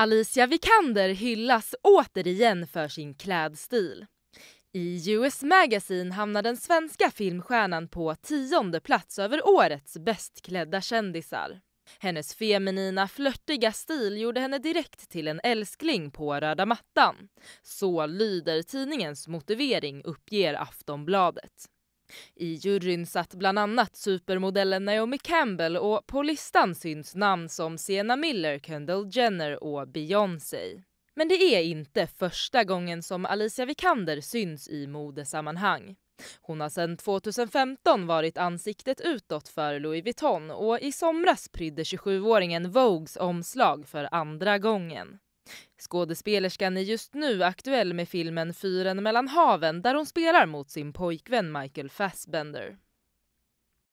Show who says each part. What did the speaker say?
Speaker 1: Alicia Vikander hyllas återigen för sin klädstil. I US Magazine hamnar den svenska filmstjärnan på tionde plats över årets bäst klädda kändisar. Hennes feminina, flörtiga stil gjorde henne direkt till en älskling på röda mattan. Så lyder tidningens motivering, uppger Aftonbladet. I juryn satt bland annat supermodellen Naomi Campbell och på listan syns namn som Sienna Miller, Kendall Jenner och Beyoncé. Men det är inte första gången som Alicia Vikander syns i modesammanhang. Hon har sedan 2015 varit ansiktet utåt för Louis Vuitton och i somras prydde 27-åringen Vogues omslag för andra gången. Skådespelerskan är just nu aktuell med filmen Fyren mellan haven där hon spelar mot sin pojkvän Michael Fassbender.